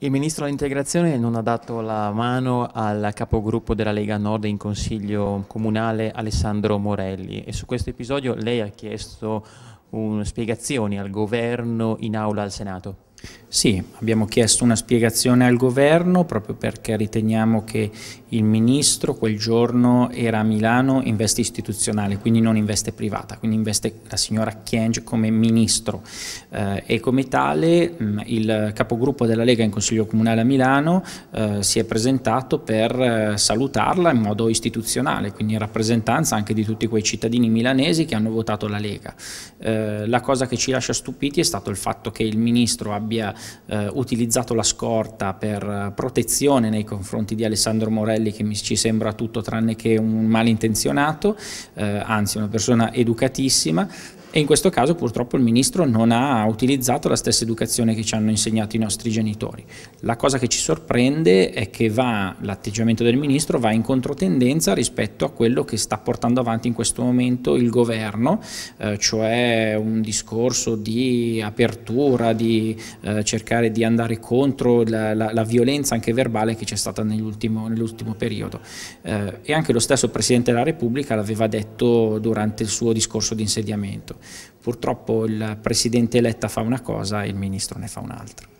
Il ministro dell'integrazione non ha dato la mano al capogruppo della Lega Nord in consiglio comunale Alessandro Morelli e su questo episodio lei ha chiesto un, um, spiegazioni al governo in aula al Senato. Sì, abbiamo chiesto una spiegazione al governo proprio perché riteniamo che il ministro quel giorno era a Milano in veste istituzionale, quindi non in veste privata, quindi in veste la signora Chienge come ministro eh, e come tale mh, mm, il capogruppo della Lega in Consiglio Comunale a Milano eh, si è presentato per eh, salutarla in modo istituzionale, quindi in rappresentanza anche di tutti quei cittadini milanesi che hanno votato la Lega. Eh, la cosa che ci lascia stupiti è stato il fatto che il ministro abbia abbia eh, utilizzato la scorta per eh, protezione nei confronti di Alessandro Morelli che mi, ci sembra tutto tranne che un malintenzionato, eh, anzi una persona educatissima, e in questo caso purtroppo il ministro non ha utilizzato la stessa educazione che ci hanno insegnato i nostri genitori. La cosa che ci sorprende è che l'atteggiamento del ministro va in controtendenza rispetto a quello che sta portando avanti in questo momento il governo, eh, cioè un discorso di apertura, di eh, cercare di andare contro la, la, la violenza anche verbale che c'è stata nell'ultimo nell periodo. Eh, e anche lo stesso Presidente della Repubblica l'aveva detto durante il suo discorso di insediamento. Purtroppo il Presidente eletta fa una cosa e il Ministro ne fa un'altra.